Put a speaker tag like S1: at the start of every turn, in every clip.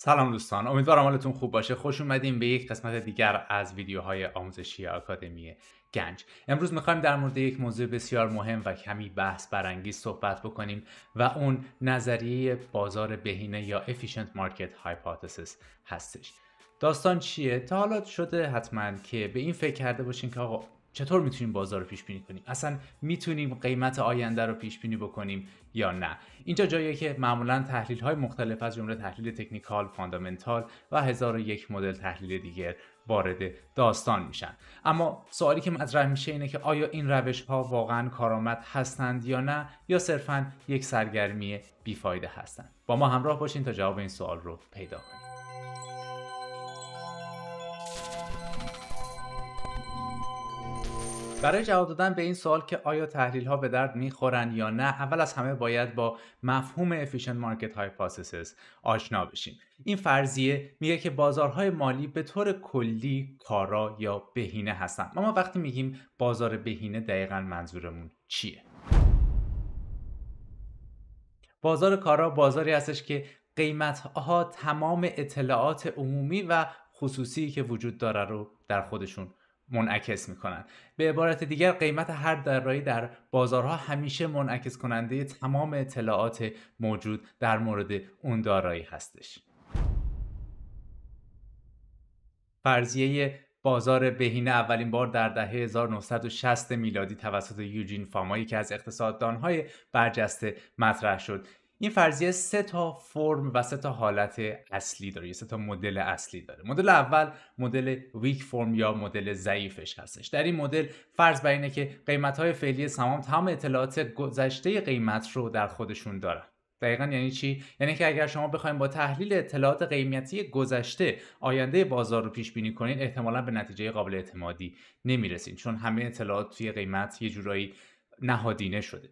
S1: سلام دوستان امیدوارم حالتون خوب باشه خوش اومدیم به یک قسمت دیگر از ویدیوهای آموزشی آکادمی گنج امروز میخوایم در مورد یک موضوع بسیار مهم و کمی بحث برانگیز صحبت بکنیم و اون نظریه بازار بهینه یا Efficient Market Hypothesis هستش داستان چیه؟ تا حالا شده حتما که به این فکر کرده باشین که آقا چطور میتونیم بازار رو پیش بینی کنیم اصلا میتونیم قیمت آینده رو پیش بینی بکنیم یا نه اینجا جاییه که معمولا تحلیل های مختلف از جمله تحلیل تکنیکال فاندامنتال و هزار و یک مدل تحلیل دیگر وارد داستان میشن اما سوالی که مطرح میشه اینه که آیا این روش ها واقعا کارآمد هستند یا نه یا صرفا یک سرگرمی بیفایده هستند با ما همراه باشین تا جواب این سوال رو پیدا کنیم برای جواب دادن به این سوال که آیا تحلیل ها به درد میخورن یا نه اول از همه باید با مفهوم مارکت های hypothesis آشنا بشیم این فرضیه میگه که بازارهای مالی به طور کلی کارا یا بهینه هستن اما وقتی میگیم بازار بهینه دقیقا منظورمون چیه بازار کارا بازاری هستش که قیمتها تمام اطلاعات عمومی و خصوصی که وجود داره رو در خودشون منعکس میکنند. به عبارت دیگر قیمت هر دارایی در بازارها همیشه منعکس کننده تمام اطلاعات موجود در مورد اون دارایی هستش فرضیه بازار بهینه اولین بار در دهه 1960 میلادی توسط یوجین فامایی که از اقتصاددانهای برجسته مطرح شد این فرضیه سه تا فرم و سه تا حالت اصلی داره یا سه تا مدل اصلی داره مدل اول مدل ویک فرم یا مدل ضعیفش هستش در این مدل فرض بر اینه که قیمت های فعلی سهام تمام اطلاعات گذشته قیمت رو در خودشون دارن دقیقا یعنی چی یعنی که اگر شما بخوایم با تحلیل اطلاعات قیمتی گذشته آینده بازار رو پیش بینی کنید احتمالا به نتیجه قابل اعتمادی نمیرسید چون همه اطلاعات توی قیمت یه جورایی نهادینه شده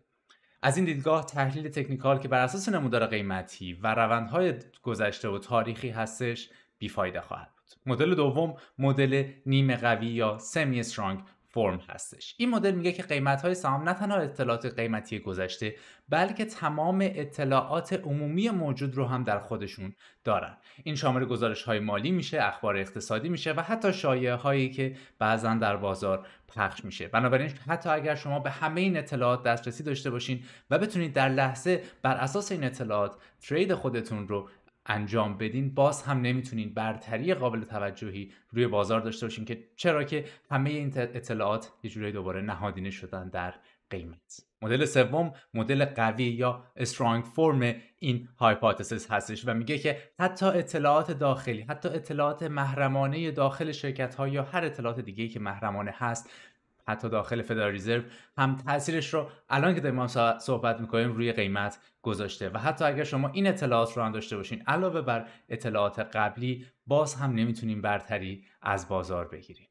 S1: از این دیدگاه تحلیل تکنیکال که بر اساس نمودار قیمتی و روندهای گذشته و تاریخی هستش بیفایده خواهد بود مدل دوم مدل نیمه قوی یا سمی استرانگ فرم هستش این مدل میگه که قیمت های سهام نه تنها اطلاعات قیمتی گذشته بلکه تمام اطلاعات عمومی موجود رو هم در خودشون دارن این شامل گزارش های مالی میشه اخبار اقتصادی میشه و حتی شایعه هایی که بعضا در بازار پخش میشه بنابراین حتی اگر شما به همه این اطلاعات دسترسی داشته باشین و بتونید در لحظه بر اساس این اطلاعات ترید خودتون رو انجام بدین باز هم نمیتونین برتری قابل توجهی روی بازار داشته باشین که چرا که همه این اطلاعات یه جورایی دوباره نهادینه شدن در قیمت مدل سوم مدل قوی یا استرانگ فرم این هایپوتزیس هستش و میگه که حتی اطلاعات داخلی حتی اطلاعات محرمانه داخل شرکت ها یا هر اطلاعات دیگه که محرمانه هست حتی داخل فدرال ریزرو هم تاثیرش رو الان که داریم صحبت میکنیم روی قیمت گذاشته و حتی اگر شما این اطلاعات رو هم داشته باشین علاوه بر اطلاعات قبلی باز هم نمیتونیم برتری از بازار بگیریم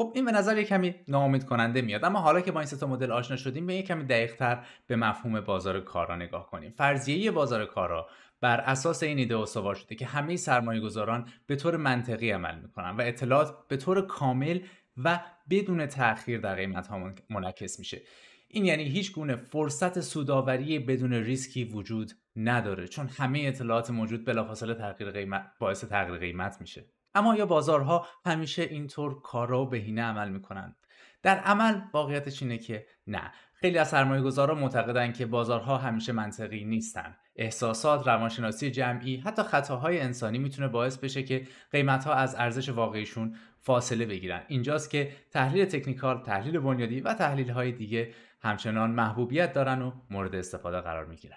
S1: خب این به نظر یه کمی ناامید کننده میاد اما حالا که با این سه تا مدل آشنا شدیم به یه کمی دقیقتر به مفهوم بازار کارا نگاه کنیم فرضیه بازار کارا بر اساس این ایده استوار شده که همه سرمایه گذاران به طور منطقی عمل میکنن و اطلاعات به طور کامل و بدون تاخیر در قیمت ها منعکس میشه این یعنی هیچ گونه فرصت سوداوری بدون ریسکی وجود نداره چون همه اطلاعات موجود بلافاصله تغییر قیمت باعث تغییر قیمت میشه اما یا بازارها همیشه اینطور کارا و بهینه عمل میکنند؟ در عمل واقعیتش اینه که نه خیلی از سرمایه گذارا معتقدند که بازارها همیشه منطقی نیستن احساسات، روانشناسی جمعی، حتی خطاهای انسانی میتونه باعث بشه که قیمتها از ارزش واقعیشون فاصله بگیرن. اینجاست که تحلیل تکنیکال، تحلیل بنیادی و تحلیل های دیگه همچنان محبوبیت دارن و مورد استفاده قرار میگیرن.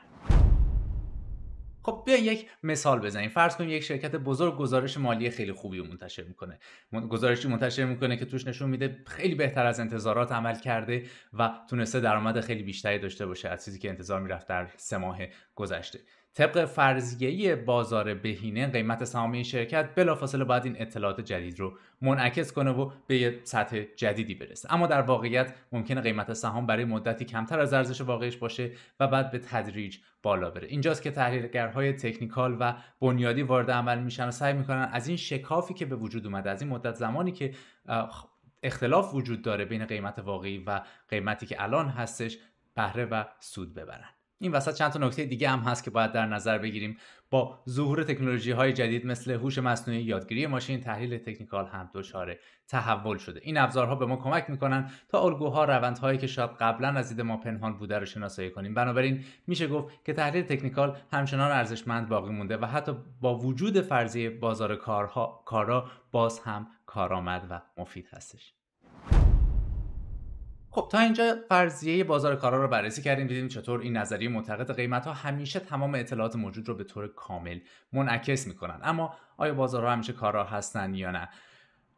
S1: خب بیاین یک مثال بزنیم فرض کنیم یک شرکت بزرگ گزارش مالی خیلی خوبی رو منتشر میکنه گزارشی منتشر میکنه که توش نشون میده خیلی بهتر از انتظارات عمل کرده و تونسته درآمد خیلی بیشتری داشته باشه از چیزی که انتظار میرفت در سه ماه گذشته طبق فرضیه بازار بهینه قیمت سهام شرکت بلافاصله باید این اطلاعات جدید رو منعکس کنه و به یه سطح جدیدی برسه اما در واقعیت ممکنه قیمت سهام برای مدتی کمتر از ارزش واقعیش باشه و بعد به تدریج بالا بره اینجاست که تحلیلگرهای تکنیکال و بنیادی وارد عمل میشن و سعی میکنن از این شکافی که به وجود اومده از این مدت زمانی که اختلاف وجود داره بین قیمت واقعی و قیمتی که الان هستش بهره و سود ببرن این وسط چند تا نکته دیگه هم هست که باید در نظر بگیریم با ظهور تکنولوژی های جدید مثل هوش مصنوعی یادگیری ماشین تحلیل تکنیکال هم دچار تحول شده این ابزارها به ما کمک میکنن تا الگوها روندهایی که شاید قبلا از دید ما پنهان بوده رو شناسایی کنیم بنابراین میشه گفت که تحلیل تکنیکال همچنان ارزشمند باقی مونده و حتی با وجود فرضی بازار کارها کارا باز هم کارآمد و مفید هستش خب تا اینجا فرضیه بازار کارا رو بررسی کردیم دیدیم چطور این نظریه معتقد قیمت ها همیشه تمام اطلاعات موجود رو به طور کامل منعکس میکنن اما آیا بازارها همیشه کارا هستن یا نه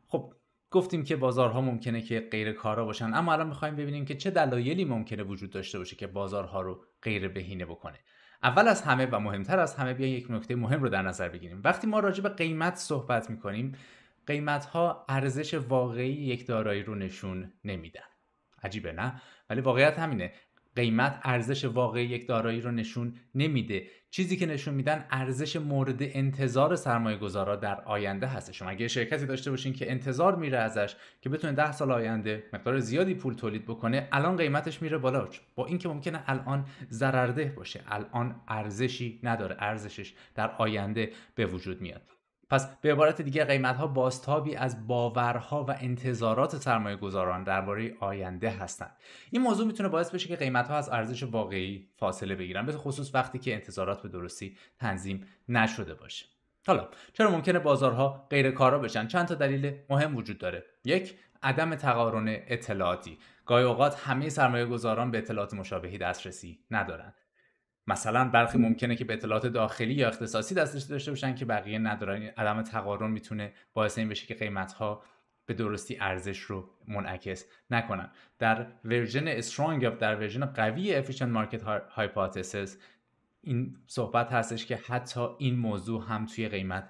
S1: خب گفتیم که بازارها ممکنه که غیر کارا باشن اما الان میخوایم ببینیم که چه دلایلی ممکنه وجود داشته باشه که بازارها رو غیر بهینه بکنه اول از همه و مهمتر از همه بیا یک نکته مهم رو در نظر بگیریم وقتی ما راجع به قیمت صحبت میکنیم قیمت ها ارزش واقعی یک دارایی رو نشون نمیدن عجیبه نه ولی واقعیت همینه قیمت ارزش واقعی یک دارایی رو نشون نمیده چیزی که نشون میدن ارزش مورد انتظار سرمایه گذارا در آینده هست شما اگه شرکتی داشته باشین که انتظار میره ازش که بتونه ده سال آینده مقدار زیادی پول تولید بکنه الان قیمتش میره بالا با اینکه ممکنه الان ضررده باشه الان ارزشی نداره ارزشش در آینده به وجود میاد پس به عبارت دیگه قیمت ها بازتابی از باورها و انتظارات سرمایه گذاران درباره آینده هستند این موضوع میتونه باعث بشه که قیمت ها از ارزش واقعی فاصله بگیرن به خصوص وقتی که انتظارات به درستی تنظیم نشده باشه حالا چرا ممکنه بازارها غیر کارا بشن چند تا دلیل مهم وجود داره یک عدم تقارن اطلاعاتی گاهی اوقات همه سرمایه گذاران به اطلاعات مشابهی دسترسی ندارند مثلا برخی ممکنه که به اطلاعات داخلی یا اختصاصی دسترسی داشته, باشن که بقیه ندارن یعنی عدم تقارن میتونه باعث این بشه که ها به درستی ارزش رو منعکس نکنن در ورژن استرانگ یا در ورژن قوی افیشنت مارکت هایپوتزیس این صحبت هستش که حتی این موضوع هم توی قیمت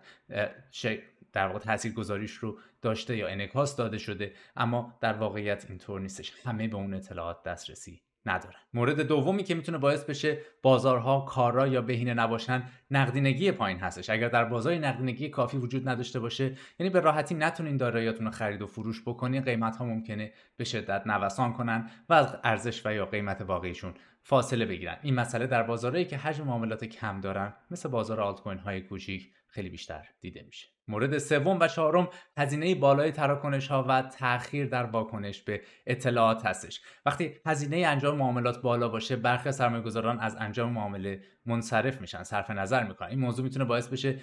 S1: در واقع تاثیر گذاریش رو داشته یا انکاس داده شده اما در واقعیت اینطور نیستش همه به اون اطلاعات دسترسی ندارن مورد دومی که میتونه باعث بشه بازارها کارا یا بهینه نباشن نقدینگی پایین هستش اگر در بازار نقدینگی کافی وجود نداشته باشه یعنی به راحتی نتونین داراییاتون رو خرید و فروش بکنین قیمت ها ممکنه به شدت نوسان کنن و از ارزش و یا قیمت واقعیشون فاصله بگیرن این مسئله در بازارهایی که حجم معاملات کم دارن مثل بازار آلت کوین های کوچیک خیلی بیشتر دیده میشه مورد سوم و چهارم هزینه بالای تراکنش ها و تاخیر در واکنش به اطلاعات هستش وقتی هزینه انجام معاملات بالا باشه برخی سرمایه گذاران از انجام معامله منصرف میشن صرف نظر میکنن این موضوع میتونه باعث بشه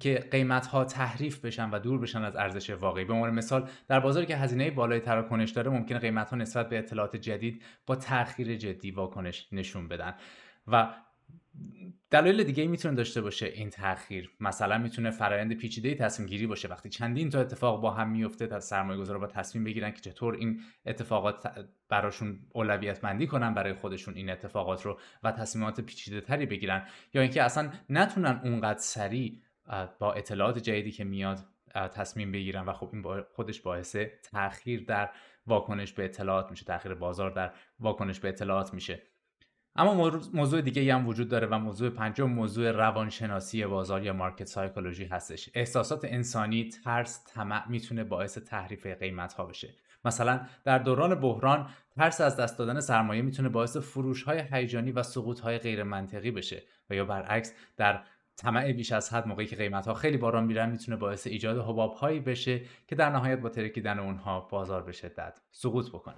S1: که قیمت ها تحریف بشن و دور بشن از ارزش واقعی به عنوان مثال در بازاری که هزینه بالای تراکنش داره ممکنه قیمت ها نسبت به اطلاعات جدید با تاخیر جدی واکنش نشون بدن و دلایل دیگه میتونه داشته باشه این تاخیر مثلا میتونه فرایند پیچیده تصمیم گیری باشه وقتی چندین تا اتفاق با هم میفته تا سرمایه گذار با تصمیم بگیرن که چطور این اتفاقات براشون اولویت مندی کنن برای خودشون این اتفاقات رو و تصمیمات پیچیده تری بگیرن یا اینکه اصلا نتونن اونقدر سریع با اطلاعات جدیدی که میاد تصمیم بگیرن و خب این خودش باعث تاخیر در واکنش به اطلاعات میشه تاخیر بازار در واکنش به اطلاعات میشه اما موضوع دیگه هم وجود داره و موضوع پنجم موضوع روانشناسی بازار یا مارکت سایکولوژی هستش احساسات انسانی ترس طمع میتونه باعث تحریف قیمت ها بشه مثلا در دوران بحران ترس از دست دادن سرمایه میتونه باعث فروش های هیجانی و سقوط های غیر منطقی بشه و یا برعکس در طمع بیش از حد موقعی که قیمت ها خیلی باران میرن میتونه باعث ایجاد حباب هایی بشه که در نهایت با ترکیدن اونها بازار به شدت سقوط بکنه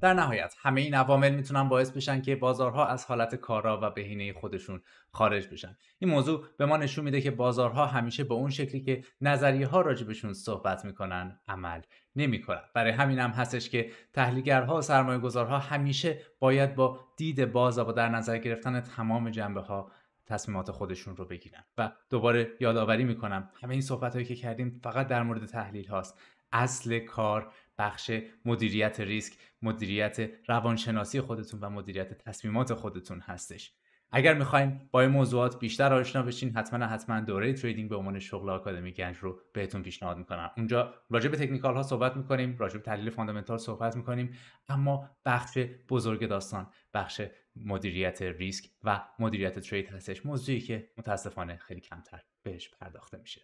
S1: در نهایت همه این عوامل میتونن باعث بشن که بازارها از حالت کارا و بهینه خودشون خارج بشن این موضوع به ما نشون میده که بازارها همیشه به اون شکلی که نظریه ها راجبشون صحبت میکنن عمل نمیکنن برای همین هم هستش که تحلیلگرها و سرمایه گذارها همیشه باید با دید باز و با در نظر گرفتن تمام جنبه ها تصمیمات خودشون رو بگیرن و دوباره یادآوری میکنم همه این صحبت هایی که کردیم فقط در مورد تحلیل هاست اصل کار بخش مدیریت ریسک مدیریت روانشناسی خودتون و مدیریت تصمیمات خودتون هستش اگر میخواین با این موضوعات بیشتر آشنا بشین حتما حتما دوره تریدینگ به عنوان شغل آکادمی گنج رو بهتون پیشنهاد میکنم اونجا راجع به تکنیکال ها صحبت میکنیم راجع به تحلیل فاندامنتال صحبت میکنیم اما بخش بزرگ داستان بخش مدیریت ریسک و مدیریت ترید هستش موضوعی که متاسفانه خیلی کمتر بهش پرداخته میشه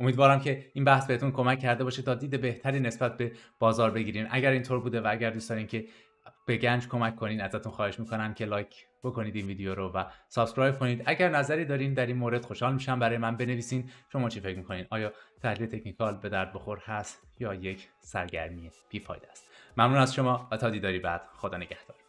S1: امیدوارم که این بحث بهتون کمک کرده باشه تا دید بهتری نسبت به بازار بگیرین اگر اینطور بوده و اگر دوست دارین که به گنج کمک کنین ازتون خواهش میکنم که لایک بکنید این ویدیو رو و سابسکرایب کنید اگر نظری دارین در این مورد خوشحال میشم برای من بنویسین شما چی فکر میکنین آیا تحلیل تکنیکال به درد بخور هست یا یک سرگرمی بیفاید است ممنون از شما و تا دیداری بعد خدا نگهدار